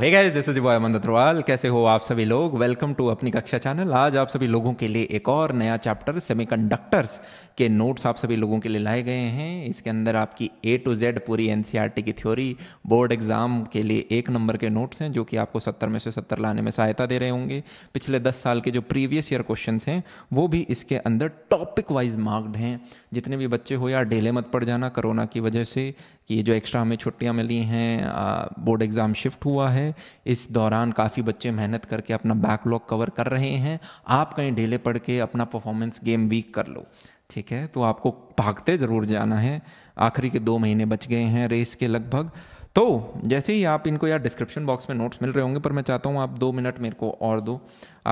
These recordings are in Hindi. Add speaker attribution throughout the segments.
Speaker 1: hey guys this is boy Aman Atharwal कैसे हो आप सभी लोग वेलकम टू अपनी कक्षा चैनल आज आप सभी लोगों के लिए एक और नया चैप्टर सेमीकंडक्टर्स के नोट्स आप सभी लोगों के लिए लाए गए हैं इसके अंदर आपकी ए टू जेड पूरी एन e की थ्योरी बोर्ड एग्जाम के लिए एक नंबर के नोट्स हैं जो कि आपको सत्तर में से सत्तर लाने में सहायता दे रहे होंगे पिछले दस साल के जो प्रीवियस ईयर क्वेश्चन हैं वो भी इसके अंदर टॉपिक वाइज मार्क्ड हैं जितने भी बच्चे हो यार डेले मत पड़ जाना कोरोना की वजह से कि जो एक्स्ट्रा हमें छुट्टियाँ मिली हैं बोर्ड एग्जाम शिफ्ट हुआ है है इस दौरान काफ़ी बच्चे मेहनत करके अपना बैकलॉग कवर कर रहे हैं आप कहीं ढेले पड़ के अपना परफॉर्मेंस गेम वीक कर लो ठीक है तो आपको भागते ज़रूर जाना है आखिरी के दो महीने बच गए हैं रेस के लगभग तो जैसे ही आप इनको यार डिस्क्रिप्शन बॉक्स में नोट्स मिल रहे होंगे पर मैं चाहता हूँ आप दो मिनट मेरे को और दो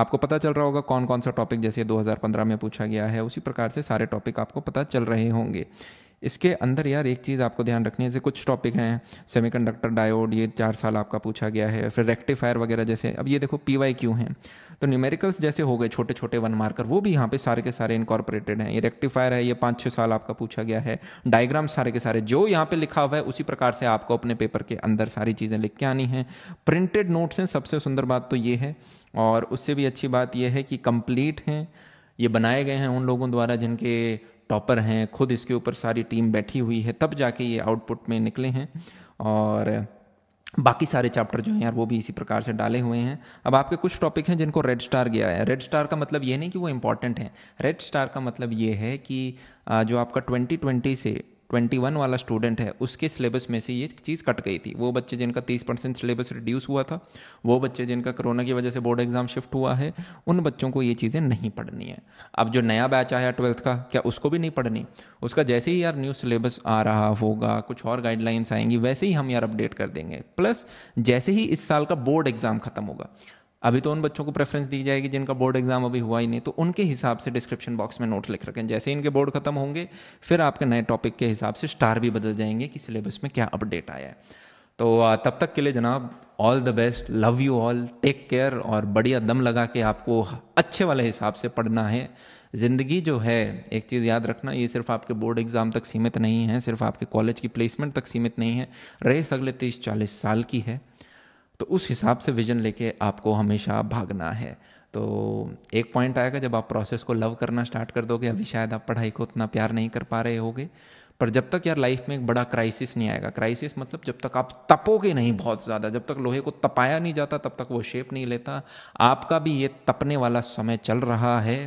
Speaker 1: आपको पता चल रहा होगा कौन कौन सा टॉपिक जैसे 2015 में पूछा गया है उसी प्रकार से सारे टॉपिक आपको पता चल रहे होंगे इसके अंदर यार एक चीज़ आपको ध्यान रखनी है जैसे कुछ टॉपिक हैं सेमीकंडक्टर डायोड ये चार साल आपका पूछा गया है फिर रेक्टिफायर वगैरह जैसे अब ये देखो पी वाई क्यू हैं तो न्यूमेरिकल्स जैसे हो गए छोटे छोटे वन मार्कर वो भी यहाँ पे सारे के सारे इनकॉर्पोरेटेड हैं ये रेक्टिफायर है ये पाँच छः साल आपका पूछा गया है डायग्राम सारे के सारे जो यहाँ पे लिखा हुआ है उसी प्रकार से आपको अपने पेपर के अंदर सारी चीज़ें लिख के आनी है प्रिंटेड नोट्स हैं सबसे सुंदर बात तो ये है और उससे भी अच्छी बात यह है कि कंप्लीट हैं ये बनाए गए हैं उन लोगों द्वारा जिनके टॉपर हैं खुद इसके ऊपर सारी टीम बैठी हुई है तब जाके ये आउटपुट में निकले हैं और बाकी सारे चैप्टर जो हैं यार वो भी इसी प्रकार से डाले हुए हैं अब आपके कुछ टॉपिक हैं जिनको रेड स्टार गया है रेड स्टार का मतलब ये नहीं कि वो इम्पॉर्टेंट हैं रेड स्टार का मतलब ये है कि जो आपका 2020 से ट्वेंटी वन वाला स्टूडेंट है उसके सिलेबस में से ये चीज़ कट गई थी वो बच्चे जिनका तीस परसेंट सिलेबस रिड्यूस हुआ था वो बच्चे जिनका कोरोना की वजह से बोर्ड एग्जाम शिफ्ट हुआ है उन बच्चों को ये चीज़ें नहीं पढ़नी है अब जो नया बैच आया ट्वेल्थ का क्या उसको भी नहीं पढ़नी उसका जैसे ही यार न्यू सिलेबस आ रहा होगा कुछ और गाइडलाइंस आएंगी वैसे ही हम यार अपडेट कर देंगे प्लस जैसे ही इस साल का बोर्ड एग्ज़ाम ख़त्म होगा अभी तो उन बच्चों को प्रेफरेंस दी जाएगी जिनका बोर्ड एग्जाम अभी हुआ ही नहीं तो उनके हिसाब से डिस्क्रिप्शन बॉक्स में नोट लिख रखें जैसे इनके बोर्ड खत्म होंगे फिर आपके नए टॉपिक के हिसाब से स्टार भी बदल जाएंगे कि सिलेबस में क्या अपडेट आया है तो तब तक के लिए जनाब all the best love you all take care और बढ़िया दम लगा के आपको अच्छे वाले हिसाब से पढ़ना है ज़िंदगी जो है एक चीज़ याद रखना ये सिर्फ आपके बोर्ड एग्ज़ाम तक सीमित नहीं है सिर्फ आपके कॉलेज की प्लेसमेंट तक सीमित नहीं है रेस अगले तीस चालीस साल की है तो उस हिसाब से विजन लेके आपको हमेशा भागना है तो एक पॉइंट आएगा जब आप प्रोसेस को लव करना स्टार्ट कर दोगे अभी शायद आप पढ़ाई को उतना प्यार नहीं कर पा रहे होगे पर जब तक यार लाइफ में एक बड़ा क्राइसिस नहीं आएगा क्राइसिस मतलब जब तक आप तपोगे नहीं बहुत ज़्यादा जब तक लोहे को तपाया नहीं जाता तब तक वो शेप नहीं लेता आपका भी ये तपने वाला समय चल रहा है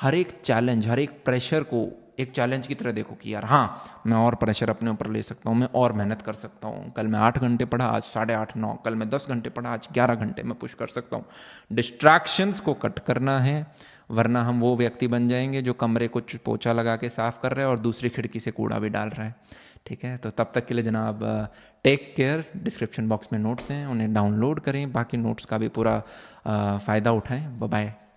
Speaker 1: हर एक चैलेंज हर एक प्रेशर को एक चैलेंज की तरह देखो कि यार हाँ मैं और प्रेशर अपने ऊपर ले सकता हूँ मैं और मेहनत कर सकता हूँ कल मैं आठ घंटे पढ़ा आज साढ़े आठ नौ कल मैं दस घंटे पढ़ा आज ग्यारह घंटे मैं पुश कर सकता हूँ डिस्ट्रैक्शंस को कट करना है वरना हम वो व्यक्ति बन जाएंगे जो कमरे को पोछा लगा के साफ कर रहे हैं और दूसरी खिड़की से कूड़ा भी डाल रहा है ठीक है तो तब तक के लिए जनाब टेक केयर डिस्क्रिप्शन बॉक्स में नोट्स हैं उन्हें डाउनलोड करें बाकी नोट्स का भी पूरा फ़ायदा उठाएं बाय